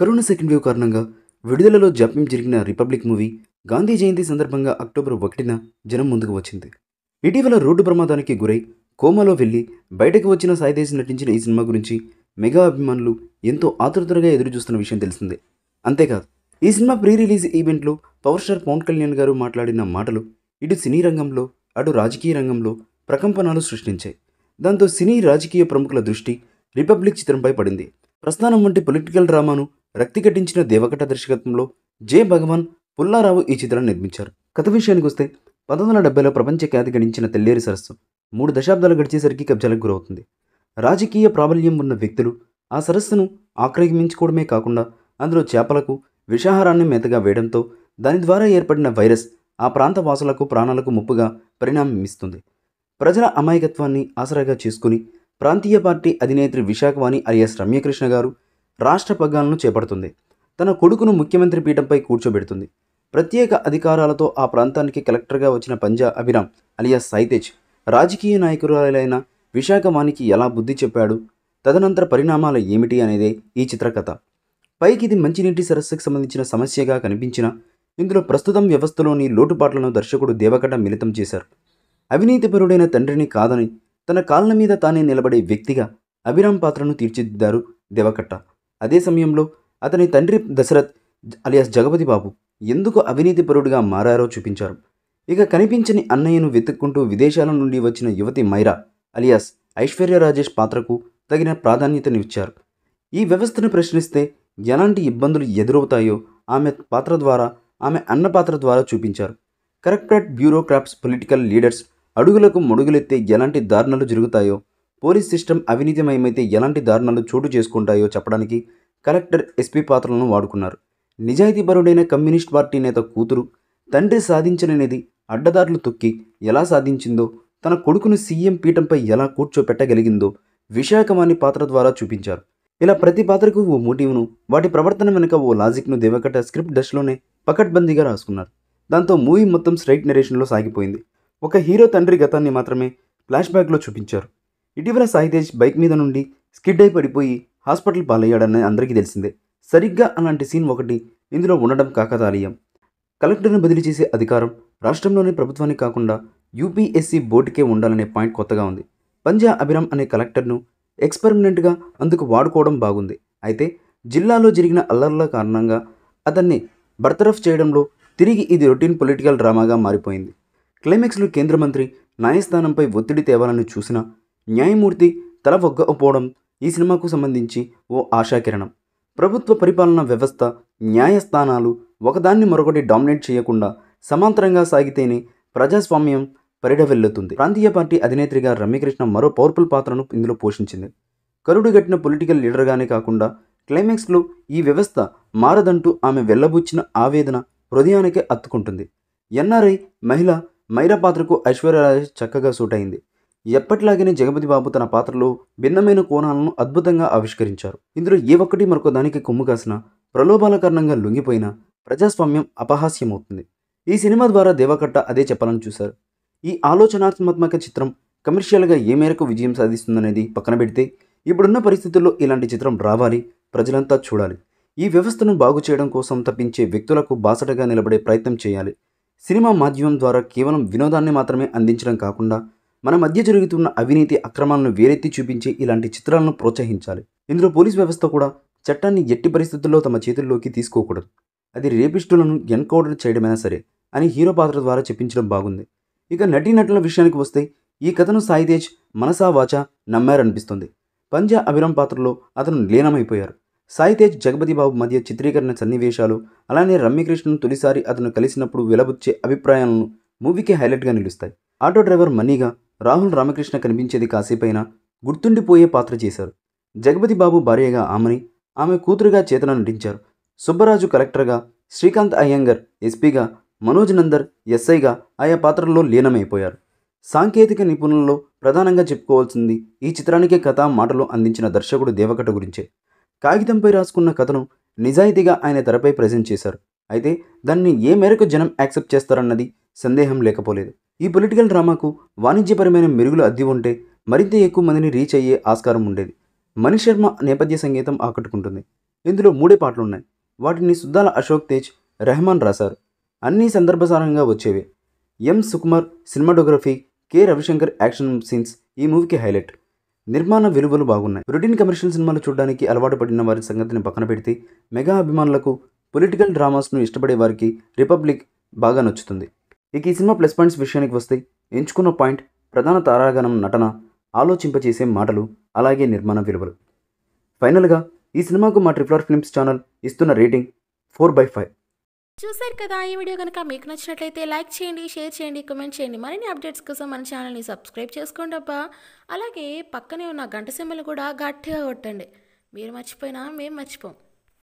corona second wave కారణంగా విడుదలలో జాప్యం జరిగిన రిపబ్లిక్ మూవీ గాంధీ జయంతి సందర్భంగా అక్టోబర్ ఒకటిన జనం ముందుకు వచ్చింది ఇటీవల రోడ్డు ప్రమాదానికి గురై కోమాలో వెళ్లి బయటకు వచ్చిన సాయిదేశ్ నటించిన ఈ సినిమా గురించి మెగా అభిమానులు ఎంతో ఆతురతగా ఎదురుచూస్తున్న విషయం తెలిసిందే అంతేకాదు ఈ సినిమా ప్రీ రిలీజ్ ఈవెంట్లో పవర్ స్టార్ పవన్ కళ్యాణ్ గారు మాట్లాడిన మాటలు ఇటు సినీ రంగంలో అటు రాజకీయ రంగంలో ప్రకంపనలు సృష్టించాయి దాంతో సినీ రాజకీయ ప్రముఖుల దృష్టి రిపబ్లిక్ చిత్రంపై పడింది ప్రస్థానం వంటి పొలిటికల్ డ్రామాను రక్తి కట్టించిన దేవకట దర్శకత్వంలో జే భగవాన్ పుల్లారావు ఈ చిత్రాన్ని నిర్మించారు కథ విషయానికి వస్తే పంతొమ్మిది వందల డెబ్బైలో ప్రపంచ ఖ్యాతి గడించిన తెల్లేరి సరస్సు మూడు దశాబ్దాలు గడిచేసరికి కబ్జాలకు గురవుతుంది రాజకీయ ప్రాబల్యం ఉన్న వ్యక్తులు ఆ సరస్సును ఆక్రమించుకోవడమే కాకుండా అందులో చేపలకు విషాహారాన్ని మేతగా వేయడంతో దాని ద్వారా ఏర్పడిన వైరస్ ఆ ప్రాంత వాసులకు ప్రాణాలకు ముప్పుగా ఇస్తుంది ప్రజల అమాయకత్వాన్ని ఆసరాగా చేసుకుని ప్రాంతీయ పార్టీ అధినేత్రి విశాఖవాణి అలియాస్ రమ్యకృష్ణ గారు రాష్ట్ర పగ్గాలను చేపడుతుంది తన కొడుకును ముఖ్యమంత్రి పీఠంపై కూర్చోబెడుతుంది ప్రత్యేక అధికారాలతో ఆ ప్రాంతానికి కలెక్టర్గా వచ్చిన పంజా అభిరామ్ అలియా సైతేజ్ రాజకీయ నాయకురాలైన విశాఖమానికి ఎలా బుద్ధి చెప్పాడు తదనంతర పరిణామాలు ఏమిటి అనేదే ఈ చిత్రకథ పైకి ఇది మంచినీటి సరస్సుకు సంబంధించిన సమస్యగా కనిపించిన ఇందులో ప్రస్తుతం వ్యవస్థలోని లోటుపాట్లను దర్శకుడు దేవకట మిళితం చేశారు అవినీతిపరుడైన తండ్రిని కాదని తన కాళ్ళ మీద తానే నిలబడే వ్యక్తిగా అభిరామ్ పాత్రను తీర్చిదిద్దారు దేవకట్ట అదే సమయంలో అతని తండ్రి దశరథ్ అలియాస్ జగపతి బాబు ఎందుకు అవినీతిపరుడుగా మారారో చూపించారు ఇక కనిపించని అన్నయ్యను వెతుక్కుంటూ విదేశాల నుండి వచ్చిన యువతి మైరా అలియాస్ ఐశ్వర్య రాజేష్ పాత్రకు తగిన ప్రాధాన్యతనిచ్చారు ఈ వ్యవస్థను ప్రశ్నిస్తే ఎలాంటి ఇబ్బందులు ఎదురవుతాయో ఆమె పాత్ర ద్వారా ఆమె అన్న పాత్ర ద్వారా చూపించారు కరెక్టెడ్ బ్యూరోక్రాట్స్ పొలిటికల్ లీడర్స్ అడుగులకు మడుగులెత్తే ఎలాంటి దారుణాలు జరుగుతాయో పోలీస్ సిస్టమ్ అవినీతిమయమైతే ఎలాంటి దారుణాలు చోటు చేసుకుంటాయో చెప్పడానికి కలెక్టర్ ఎస్పీ పాత్రలను వాడుకున్నారు నిజాయితీపరుడైన కమ్యూనిస్ట్ పార్టీ నేత కూతురు తండ్రి సాధించననేది అడ్డదారులు తొక్కి ఎలా సాధించిందో తన కొడుకును సీఎం పీఠంపై ఎలా కూర్చోపెట్టగలిగిందో విశాఖవాణి పాత్ర ద్వారా చూపించారు ఇలా ప్రతి పాత్రకు ఓ మోటివ్ను వాటి ప్రవర్తన వెనుక ఓ లాజిక్ను దేవకట స్క్రిప్ట్ దశలోనే పకడ్బందీగా రాసుకున్నారు దాంతో మూవీ మొత్తం స్ట్రైట్ నెరేషన్లో సాగిపోయింది ఒక హీరో తండ్రి గతాన్ని మాత్రమే ఫ్లాష్ బ్యాక్లో చూపించారు ఇటీవల సాయితేజ్ బైక్ మీద నుండి స్కిడ్ అయి పడిపోయి హాస్పిటల్ పాలయ్యాడని అందరికీ తెలిసిందే సరిగ్గా అలాంటి సీన్ ఒకటి ఇందులో ఉండడం కాకతాళీయం కలెక్టర్ను బదిలీ చేసే అధికారం రాష్ట్రంలోని ప్రభుత్వానికి కాకుండా యూపీఎస్సీ బోర్డుకే ఉండాలనే పాయింట్ కొత్తగా ఉంది పంజా అభిరామ్ అనే కలెక్టర్ను ఎక్స్పెరిమినెంట్గా అందుకు వాడుకోవడం బాగుంది అయితే జిల్లాలో జరిగిన అల్లర్ల కారణంగా అతన్ని బర్తరఫ్ చేయడంలో తిరిగి ఇది రొటీన్ పొలిటికల్ డ్రామాగా మారిపోయింది క్లైమాక్స్లో కేంద్ర మంత్రి న్యాయస్థానంపై ఒత్తిడి తేవాలని చూసినా న్యాయమూర్తి తల ఒగ్గకపోవడం ఈ సినిమాకు సంబంధించి ఓ ఆశాకిరణం ప్రభుత్వ పరిపాలన వ్యవస్థ న్యాయస్థానాలు ఒకదాన్ని మరొకటి డామినేట్ చేయకుండా సమాంతరంగా సాగితేనే ప్రజాస్వామ్యం పరిడవెల్లుతుంది ప్రాంతీయ పార్టీ అధినేత్రిగా రమ్యకృష్ణ మరో పవర్ఫుల్ పాత్రను ఇందులో పోషించింది కరుడుగట్టిన పొలిటికల్ లీడర్గానే కాకుండా క్లైమాక్స్లో ఈ వ్యవస్థ మారదంటూ ఆమె వెళ్ళబుచ్చిన ఆవేదన హృదయానికే అత్తుకుంటుంది ఎన్ఆర్ఐ మహిళ మైరా పాత్రకు ఐశ్వర్యరాజ్ చక్కగా సూట్ అయింది ఎప్పటిలాగే జగపతి బాబు తన పాత్రలో భిన్నమైన కోణాలను అద్భుతంగా ఆవిష్కరించారు ఇందులో ఏ ఒక్కటి మరొక దానికి కొమ్ము కాసిన ప్రలోభాల కారణంగా లొంగిపోయినా ప్రజాస్వామ్యం అపహాస్యమవుతుంది ఈ సినిమా ద్వారా దేవకట్ట అదే చెప్పాలని చూశారు ఈ ఆలోచనాత్మక చిత్రం కమర్షియల్గా ఏ మేరకు విజయం సాధిస్తుందనేది పక్కన పెడితే ఇప్పుడున్న పరిస్థితుల్లో ఇలాంటి చిత్రం రావాలి ప్రజలంతా చూడాలి ఈ వ్యవస్థను బాగు చేయడం కోసం తప్పించే వ్యక్తులకు బాసటగా నిలబడే ప్రయత్నం చేయాలి సినిమా మాధ్యమం ద్వారా కేవలం వినోదాన్ని మాత్రమే అందించడం కాకుండా మన మధ్య జరుగుతున్న అవినీతి అక్రమాలను వేరెత్తి చూపించి ఇలాంటి చిత్రాలను ప్రోత్సహించాలి ఇందులో పోలీస్ వ్యవస్థ కూడా చట్టాన్ని ఎట్టి పరిస్థితుల్లో తమ చేతుల్లోకి తీసుకోకూడదు అది రేపిస్టులను ఎన్కౌంటర్ చేయడమైనా సరే అని హీరో పాత్ర ద్వారా చెప్పించడం బాగుంది ఇక నటీనటుల విషయానికి వస్తే ఈ కథను సాయి తేజ్ మనసా వాచ నమ్మారనిపిస్తుంది పంజా అభిరం పాత్రలో అతను లీనమైపోయారు సాయి తేజ్ జగపతి బాబు మధ్య చిత్రీకరణ సన్నివేశాలు అలానే రమ్యకృష్ణను తొలిసారి అతను కలిసినప్పుడు వెలబుచ్చే అభిప్రాయాలను మూవీకి హైలైట్గా నిలుస్తాయి ఆటో డ్రైవర్ మనీగా రాహుల్ రామకృష్ణ కనిపించేది కాసేపైనా గుర్తుండిపోయే పాత్ర చేశారు జగపతి బాబు భార్యగా ఆమెని ఆమె కూతురుగా చేతన నటించారు సుబ్బరాజు కలెక్టర్గా శ్రీకాంత్ అయ్యంగర్ ఎస్పీగా మనోజ్ నందర్ ఎస్ఐగా ఆయా పాత్రల్లో లీనమైపోయారు సాంకేతిక నిపుణులలో ప్రధానంగా చెప్పుకోవాల్సింది ఈ చిత్రానికే కథ మాటలు అందించిన దర్శకుడు దేవకట గురించే కాగితంపై రాసుకున్న కథను నిజాయితీగా ఆయన తెరపై ప్రజెంట్ చేశారు అయితే దాన్ని ఏ మేరకు జనం యాక్సెప్ట్ చేస్తారన్నది సందేహం లేకపోలేదు ఈ పొలిటికల్ డ్రామాకు వాణిజ్యపరమైన మెరుగులు అద్ది ఉంటే మరింత ఎక్కువ మందిని రీచ్ అయ్యే ఆస్కారం ఉండేది మణి శర్మ నేపథ్య సంగీతం ఆకట్టుకుంటుంది ఇందులో మూడే పాటలున్నాయి వాటిని సుద్దాల అశోక్ తేజ్ రెహమాన్ రాశారు అన్నీ సందర్భసారంగా వచ్చేవి M Sukumar cinematography K Ravishankar action scenes ఈ మూవీకి హైలైట్ నిర్మాణ విలువలు బాగున్నాయి రొటీన్ కమర్షియల్ సినిమాలు చూడడానికి అలవాటు పడిన వారి సంగతిని పక్కన పెడితే మెగా అభిమానులకు పొలిటికల్ డ్రామాస్ను ఇష్టపడే వారికి రిపబ్లిక్ బాగా నచ్చుతుంది ఇక ఈ సినిమా ప్లస్ పాయింట్స్ విషయానికి వస్తే ఎంచుకున్న పాయింట్ ప్రధాన తారాగణం నటన ఆలోచింపచేసే మాటలు అలాగే నిర్మాణ విలువలు ఫైనల్గా ఈ సినిమాకు మా ట్రిపుల్ ఆర్ ఫిల్మ్స్ ఛానల్ ఇస్తున్న రేటింగ్ ఫోర్ బై ఫైవ్ చూసారు కదా ఈ వీడియో కనుక మీకు నచ్చినట్లయితే లైక్ చేయండి షేర్ చేయండి కమెంట్ చేయండి మరిన్ని అప్డేట్స్ కోసం మన ఛానల్ని సబ్స్క్రైబ్ చేసుకోండి అబ్బా అలాగే పక్కనే ఉన్న గంట సింబల్ కూడా గట్టిగా కొట్టండి మీరు మర్చిపోయినా మేము మర్చిపోం